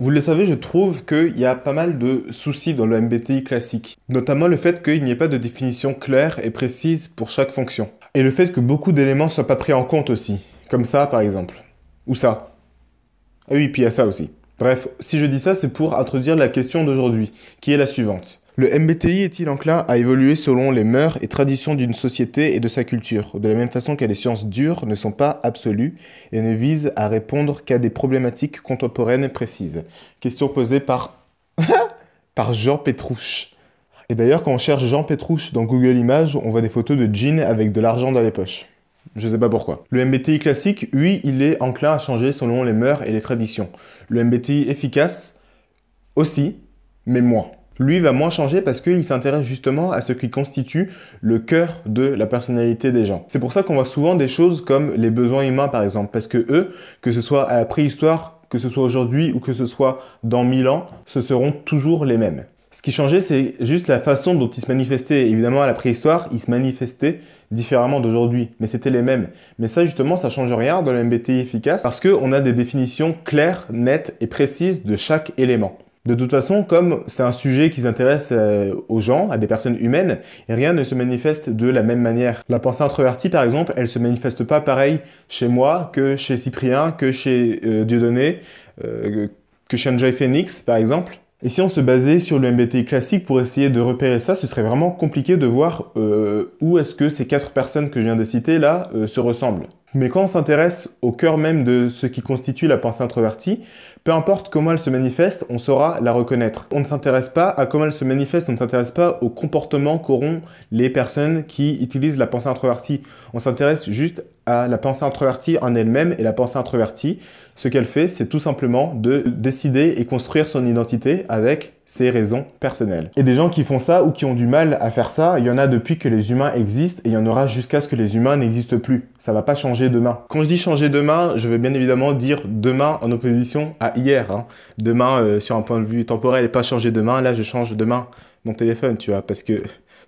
Vous le savez, je trouve qu'il y a pas mal de soucis dans le MBTI classique, notamment le fait qu'il n'y ait pas de définition claire et précise pour chaque fonction, et le fait que beaucoup d'éléments ne soient pas pris en compte aussi, comme ça par exemple, ou ça. Ah oui, puis il y a ça aussi. Bref, si je dis ça, c'est pour introduire la question d'aujourd'hui, qui est la suivante. Le MBTI est-il enclin à évoluer selon les mœurs et traditions d'une société et de sa culture, de la même façon que les sciences dures ne sont pas absolues et ne visent à répondre qu'à des problématiques contemporaines et précises Question posée par, par Jean Petrouche. Et d'ailleurs, quand on cherche Jean Petrouche dans Google Images, on voit des photos de jeans avec de l'argent dans les poches. Je sais pas pourquoi. Le MBTI classique, oui, il est enclin à changer selon les mœurs et les traditions. Le MBTI efficace, aussi, mais moins lui va moins changer parce qu'il s'intéresse justement à ce qui constitue le cœur de la personnalité des gens. C'est pour ça qu'on voit souvent des choses comme les besoins humains par exemple, parce que eux, que ce soit à la préhistoire, que ce soit aujourd'hui ou que ce soit dans mille ans, ce seront toujours les mêmes. Ce qui changeait, c'est juste la façon dont ils se manifestaient. Évidemment, à la préhistoire, ils se manifestaient différemment d'aujourd'hui, mais c'était les mêmes. Mais ça, justement, ça change rien dans le MBTI efficace parce qu'on a des définitions claires, nettes et précises de chaque élément. De toute façon, comme c'est un sujet qui s'intéresse euh, aux gens, à des personnes humaines, rien ne se manifeste de la même manière. La pensée introvertie, par exemple, elle se manifeste pas pareil chez moi que chez Cyprien, que chez euh, Dieudonné, euh, que chez Enjoy Phoenix, par exemple. Et si on se basait sur le MBTI classique pour essayer de repérer ça, ce serait vraiment compliqué de voir où est-ce que ces quatre personnes que je viens de citer là se ressemblent. Mais quand on s'intéresse au cœur même de ce qui constitue la pensée introvertie, peu importe comment elle se manifeste, on saura la reconnaître. On ne s'intéresse pas à comment elle se manifeste, on ne s'intéresse pas aux comportements qu'auront les personnes qui utilisent la pensée introvertie. On s'intéresse juste la pensée introvertie en elle-même et la pensée introvertie, ce qu'elle fait, c'est tout simplement de décider et construire son identité avec ses raisons personnelles. Et des gens qui font ça ou qui ont du mal à faire ça, il y en a depuis que les humains existent et il y en aura jusqu'à ce que les humains n'existent plus. Ça va pas changer demain. Quand je dis changer demain, je veux bien évidemment dire demain en opposition à hier. Hein. Demain, euh, sur un point de vue temporel, et pas changer demain. Là, je change demain mon téléphone, tu vois, parce que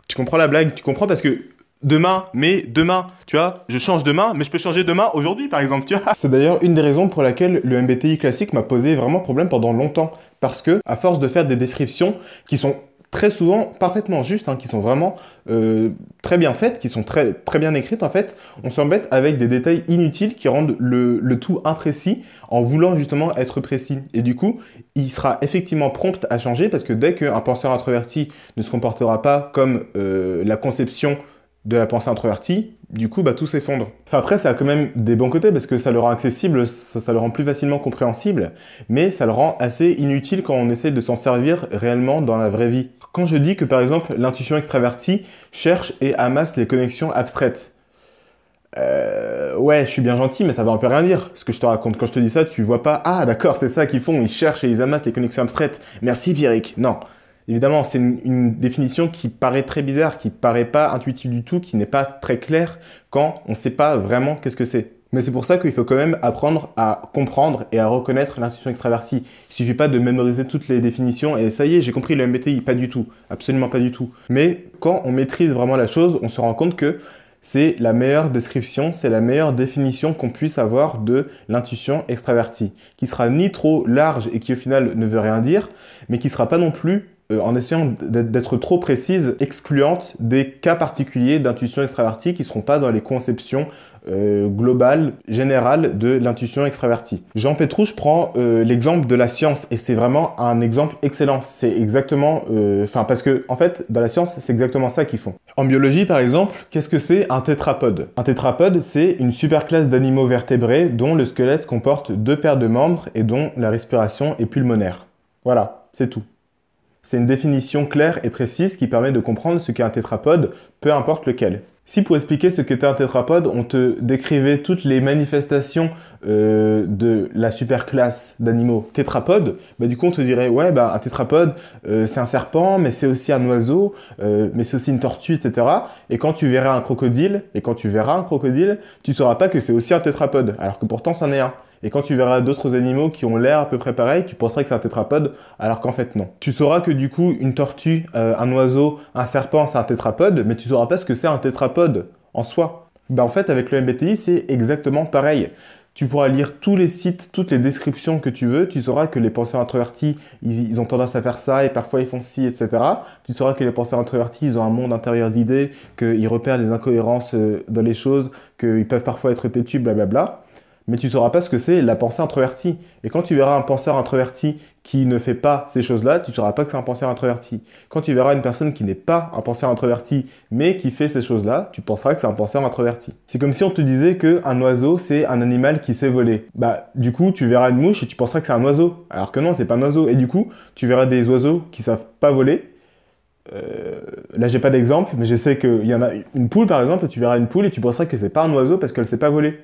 tu comprends la blague, tu comprends parce que demain, mais demain, tu vois, je change demain, mais je peux changer demain aujourd'hui par exemple, tu vois. C'est d'ailleurs une des raisons pour laquelle le MBTI classique m'a posé vraiment problème pendant longtemps parce que à force de faire des descriptions qui sont très souvent parfaitement justes, hein, qui sont vraiment euh, très bien faites, qui sont très, très bien écrites en fait, on s'embête avec des détails inutiles qui rendent le, tout imprécis en voulant justement être précis. Et du coup, il sera effectivement prompt à changer parce que dès qu'un penseur introverti ne se comportera pas comme euh, la conception de la pensée introvertie, du coup, bah, tout s'effondre. Enfin, après, ça a quand même des bons côtés parce que ça le rend accessible, ça, le rend plus facilement compréhensible, mais ça le rend assez inutile quand on essaie de s'en servir réellement dans la vraie vie. Quand je dis que, par exemple, l'intuition extravertie cherche et amasse les connexions abstraites, euh, ouais, je suis bien gentil, mais ça va un peu rien dire. Ce que je te raconte quand je te dis ça, tu vois pas. Ah, d'accord, c'est ça qu'ils font. Ils cherchent et ils amassent les connexions abstraites. Merci, Pierrick. Non, Évidemment, c'est une, définition qui paraît très bizarre, qui paraît pas intuitive du tout, qui n'est pas très claire quand on ne sait pas vraiment qu'est-ce que c'est. Mais c'est pour ça qu'il faut quand même apprendre à comprendre et à reconnaître l'intuition extravertie. Il suffit pas de mémoriser toutes les définitions et ça y est, j'ai compris le MBTI, pas du tout, absolument pas du tout. Mais quand on maîtrise vraiment la chose, on se rend compte que c'est la meilleure description, c'est la meilleure définition qu'on puisse avoir de l'intuition extravertie, qui sera ni trop large et qui au final ne veut rien dire, mais qui sera pas non plus euh, en essayant d'être trop précise, excluante des cas particuliers d'intuition extravertie qui ne seront pas dans les conceptions euh, globales, générales de l'intuition extravertie. Jean Petrouche prend euh, l'exemple de la science et c'est vraiment un exemple excellent. C'est exactement, enfin parce que en fait dans la science c'est exactement ça qu'ils font. En biologie par exemple, qu'est-ce que c'est un tétrapode Un tétrapode c'est une super classe d'animaux vertébrés dont le squelette comporte deux paires de membres et dont la respiration est pulmonaire. Voilà, c'est tout. C'est une définition claire et précise qui permet de comprendre ce qu'est un tétrapode, peu importe lequel. Si pour expliquer ce qu'était un tétrapode, on te décrivait toutes les manifestations euh, de la super classe d'animaux tétrapodes, bah du coup on te dirait ouais bah un tétrapode euh, c'est un serpent, mais c'est aussi un oiseau, euh, mais c'est aussi une tortue, etc. Et quand tu verras un crocodile, et quand tu verras un crocodile, tu sauras pas que c'est aussi un tétrapode, alors que pourtant c'en est un. Et quand tu verras d'autres animaux qui ont l'air à peu près pareil, tu penseras que c'est un tétrapode, alors qu'en fait non. Tu sauras que du coup, une tortue, euh, un oiseau, un serpent, c'est un tétrapode, mais tu sauras pas ce que c'est un tétrapode en soi. Ben en fait, avec le MBTI, c'est exactement pareil. Tu pourras lire tous les sites, toutes les descriptions que tu veux. Tu sauras que les penseurs introvertis, ils, ont tendance à faire ça et parfois ils font ci, etc. Tu sauras que les penseurs introvertis, ils ont un monde intérieur d'idées, qu'ils repèrent des incohérences euh, dans les choses, qu'ils peuvent parfois être têtus, blablabla mais tu ne sauras pas ce que c'est la pensée introvertie. Et quand tu verras un penseur introverti qui ne fait pas ces choses-là, tu ne sauras pas que c'est un penseur introverti. Quand tu verras une personne qui n'est pas un penseur introverti, mais qui fait ces choses-là, tu penseras que c'est un penseur introverti. C'est comme si on te disait qu'un oiseau, c'est un animal qui sait voler. Bah, du coup, tu verras une mouche et tu penseras que c'est un oiseau. Alors que non, c'est pas un oiseau. Et du coup, tu verras des oiseaux qui savent pas voler, euh, là, j'ai pas d'exemple, mais je sais qu'il y en a une poule, par exemple, tu verras une poule et tu penseras que c'est pas un oiseau parce qu'elle sait pas voler.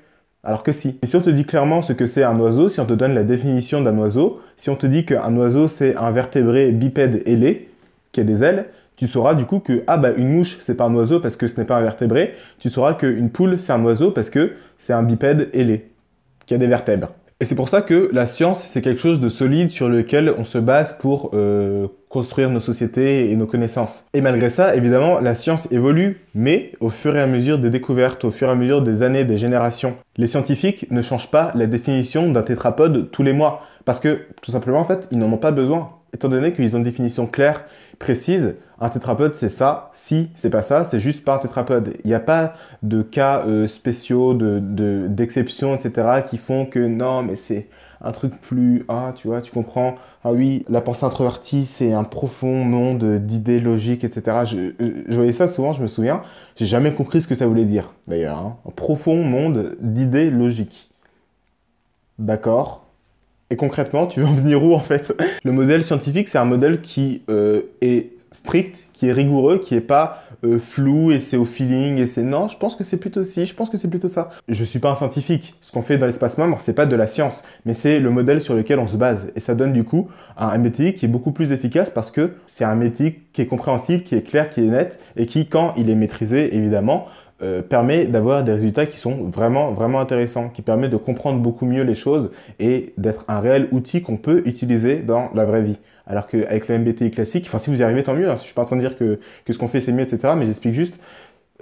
Alors que si. si on te dit clairement ce que c'est un oiseau, si on te donne la définition d'un oiseau, si on te dit qu'un oiseau c'est un vertébré bipède ailé, qui a des ailes, tu sauras du coup que ah bah une mouche c'est pas un oiseau parce que ce n'est pas un vertébré, tu sauras qu'une poule c'est un oiseau parce que c'est un bipède ailé, qui a des vertèbres. Et c'est pour ça que la science, c'est quelque chose de solide sur lequel on se base pour euh, construire nos sociétés et nos connaissances. Et malgré ça, évidemment, la science évolue, mais au fur et à mesure des découvertes, au fur et à mesure des années, des générations. Les scientifiques ne changent pas la définition d'un tétrapode tous les mois, parce que tout simplement, en fait, ils n'en ont pas besoin, étant donné qu'ils ont une définition claire, précise, un tétrapode, c'est ça. Si, c'est pas ça, c'est juste par tétrapode. Il n'y a pas de cas euh, spéciaux, d'exceptions, de, etc., qui font que non, mais c'est un truc plus. Ah, tu vois, tu comprends. Ah oui, la pensée introvertie, c'est un profond monde d'idées logiques, etc. Je, voyais ça souvent, je me souviens. J'ai jamais compris ce que ça voulait dire, d'ailleurs. Hein. Un profond monde d'idées logiques. D'accord, et concrètement, tu veux en venir où en fait Le modèle scientifique, c'est un modèle qui euh, est strict, qui est rigoureux, qui est pas euh, flou et c'est au feeling et c'est non, je pense que c'est plutôt si, je pense que c'est plutôt ça. Je ne suis pas un scientifique. Ce qu'on fait dans l'espace membre, c'est pas de la science, mais c'est le modèle sur lequel on se base et ça donne du coup un métier qui est beaucoup plus efficace parce que c'est un métier qui est compréhensible, qui est clair, qui est net et qui quand il est maîtrisé évidemment, euh, permet d'avoir des résultats qui sont vraiment, vraiment intéressants, qui permet de comprendre beaucoup mieux les choses et d'être un réel outil qu'on peut utiliser dans la vraie vie. Alors qu'avec le MBTI classique, enfin si vous y arrivez tant mieux, Je hein. je suis pas en train de dire que, que ce qu'on fait c'est mieux, etc. Mais j'explique juste,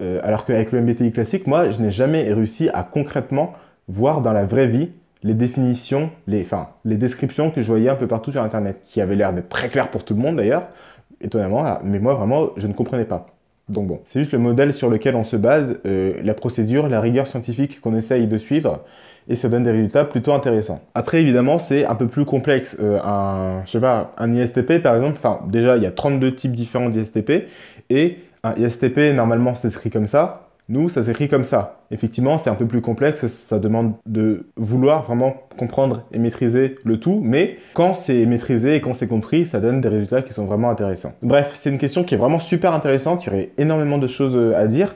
euh, alors qu'avec le MBTI classique, moi je n'ai jamais réussi à concrètement voir dans la vraie vie les définitions, les, enfin, les descriptions que je voyais un peu partout sur Internet, qui avaient l'air d'être très claires pour tout le monde d'ailleurs, étonnamment, mais moi vraiment je ne comprenais pas. Donc bon, c'est juste le modèle sur lequel on se base, euh, la procédure, la rigueur scientifique qu'on essaye de suivre, et ça donne des résultats plutôt intéressants. Après, évidemment, c'est un peu plus complexe. Euh, un, je sais pas, un ISTP, par exemple, enfin, déjà, il y a 32 types différents d'ISTP, et un ISTP, normalement, c'est écrit comme ça, nous, ça s'écrit comme ça. Effectivement, c'est un peu plus complexe, ça demande de vouloir vraiment comprendre et maîtriser le tout, mais quand c'est maîtrisé et quand c'est compris, ça donne des résultats qui sont vraiment intéressants. Bref, c'est une question qui est vraiment super intéressante, il y aurait énormément de choses euh, à dire.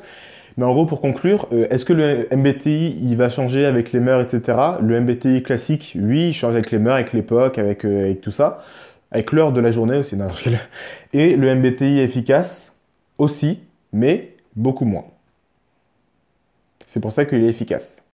Mais en gros, pour conclure, euh, est-ce que le MBTI, il va changer avec les mœurs, etc. Le MBTI classique, oui, il change avec les mœurs, avec l'époque, avec, euh, tout ça. Avec l'heure de la journée aussi. Et le MBTI efficace, aussi, mais beaucoup moins. C'est pour ça qu'il est efficace.